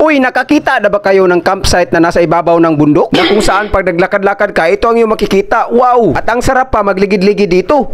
Uy, nakakita na ba kayo ng campsite na nasa ibabaw ng bundok? Na kung saan pag naglakad-lakad ka, ito ang iyong makikita. Wow! At ang sarap pa magligid-ligid dito.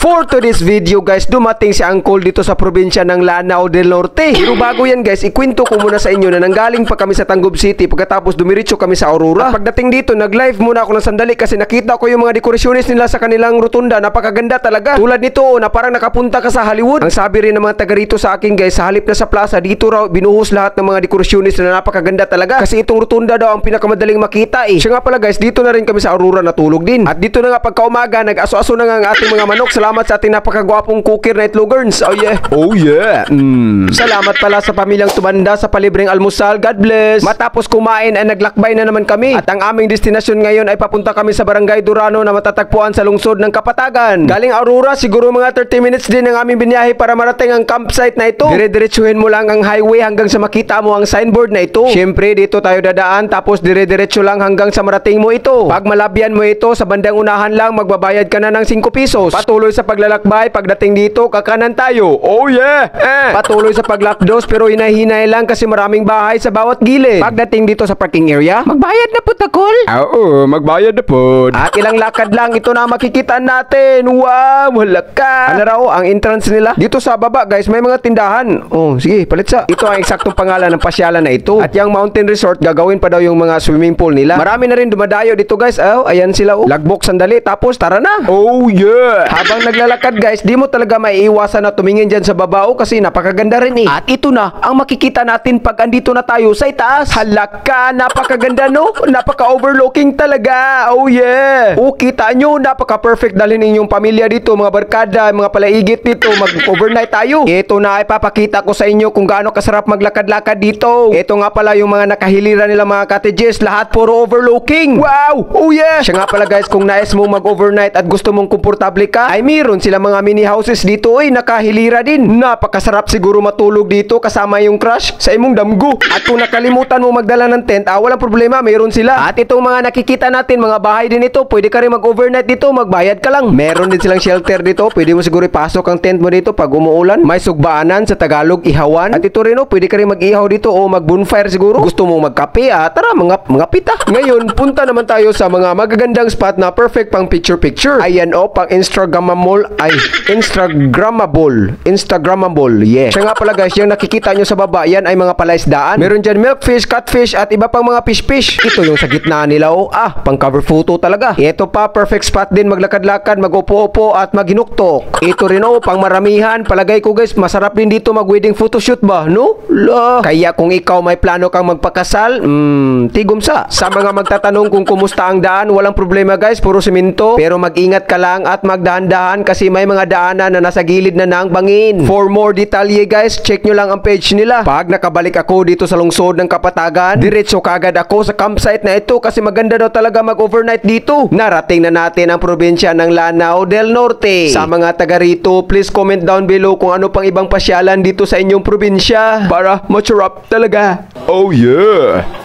For today's video guys, dumating si Angkol dito sa probinsya ng Lanao del Norte. Pero bago yan guys, ikwento ko muna sa inyo na nanggaling pa kami sa Tangub City pagkatapos dumiritso kami sa Aurora. At pagdating dito, nag-live muna ako ng sandali kasi nakita ko yung mga dekorasyonis nila sa kanilang rotunda. Napakaganda talaga. Tulad nito oh, na parang nakapunta ka sa Hollywood. Ang sabi rin ng mga taga rito sa akin guys, sa halip na sa plaza, dito raw binuhos lahat ng mga dekorasyonis na napakaganda talaga. Kasi itong rotunda daw ang pinakamadaling makita eh. Siya nga pala guys, dito na rin kami sa Aurora natulog din. At dito na nga pagkaumaga, nag-aso-aso na nga ang ating mga manok sa salamat sa ating napakagwapong cooker na itlogerns. Oh yeah. Oh yeah. Mm. Salamat pala sa pamilyang tumanda sa palibreng almusal. God bless. Matapos kumain ay naglakbay na naman kami. At ang aming destinasyon ngayon ay papunta kami sa Barangay Durano na matatagpuan sa lungsod ng Kapatagan. Galing Aurora, siguro mga 30 minutes din ang aming binyahe para marating ang campsite na ito. Dire-diretsuhin mo lang ang highway hanggang sa makita mo ang signboard na ito. Siyempre, dito tayo dadaan tapos dire-diretso lang hanggang sa marating mo ito. Pag malabyan mo ito, sa bandang unahan lang magbabayad ka na ng 5 pesos. Patuloy sa sa paglalakbay. Pagdating dito, kakanan tayo. Oh yeah! Eh. Patuloy sa paglakdos pero hinahinay lang kasi maraming bahay sa bawat gilid. Pagdating dito sa parking area, magbayad na po takol. Ah, oo, magbayad na po. At ilang lakad lang ito na makikita natin. Wow, malaka. Ano raw ang entrance nila? Dito sa baba guys, may mga tindahan. Oh, sige, palit sa. Ito ang eksaktong pangalan ng pasyalan na ito. At yung mountain resort, gagawin pa daw yung mga swimming pool nila. Marami na rin dumadayo dito guys. Oh, ayan sila. Oh. Lagbok sandali, tapos tara na. Oh yeah! Habang naglalakad guys, di mo talaga maiiwasan na tumingin dyan sa baba o kasi napakaganda rin eh. At ito na ang makikita natin pag andito na tayo sa itaas. Halaka, napakaganda no? Napaka-overlooking talaga. Oh yeah. O oh, kita nyo, napaka-perfect dalhin ninyong pamilya dito, mga barkada, mga palaigit dito. Mag-overnight tayo. Ito na ay papakita ko sa inyo kung gaano kasarap maglakad-lakad dito. Ito nga pala yung mga nakahilira nila mga cottages, lahat puro overlooking. Wow! Oh yeah! Siya nga pala guys, kung nais mo mag-overnight at gusto mong komportable ka, I mean, Meron sila mga mini houses dito oy, nakahilira din. Napakasarap siguro matulog dito kasama yung crush sa imong damgo. At kung nakalimutan mo magdala ng tent, ah, walang problema, meron sila. At itong mga nakikita natin, mga bahay din ito, pwede ka rin mag-overnight dito, magbayad ka lang. Meron din silang shelter dito, pwede mo siguro ipasok ang tent mo dito pag umuulan. May sugbaanan sa Tagalog, ihawan. At ito rin oh, pwede ka rin mag-ihaw dito o oh, mag-bonfire siguro. Gusto mo magkape ah, tara mga, mga pita. Ngayon, punta naman tayo sa mga magagandang spot na perfect pang picture-picture. Ayan oh, pang Instagram mo Instagrammable ay Instagrammable. Instagrammable. yeah Siya nga pala guys, yung nakikita nyo sa baba, yan ay mga palaisdaan. Meron dyan milkfish, catfish, at iba pang mga fish-fish. Ito yung sa gitna nila o oh. ah, pang cover photo talaga. Ito pa, perfect spot din maglakad-lakad, magupo-upo, at maginuktok. Ito rin o, oh, pang maramihan. Palagay ko guys, masarap din dito mag-wedding photoshoot ba? No? La. Kaya kung ikaw may plano kang magpakasal, mm, tigom sa. Sa mga magtatanong kung kumusta ang daan, walang problema guys, puro simento. Pero mag-ingat ka lang at magdahan-dahan daan kasi may mga daanan na nasa gilid na ng bangin. For more detalye guys, check nyo lang ang page nila. Pag nakabalik ako dito sa lungsod ng Kapatagan, diretso kagad ako sa campsite na ito kasi maganda daw talaga mag-overnight dito. Narating na natin ang probinsya ng Lanao del Norte. Sa mga taga rito, please comment down below kung ano pang ibang pasyalan dito sa inyong probinsya para maturap talaga. Oh yeah!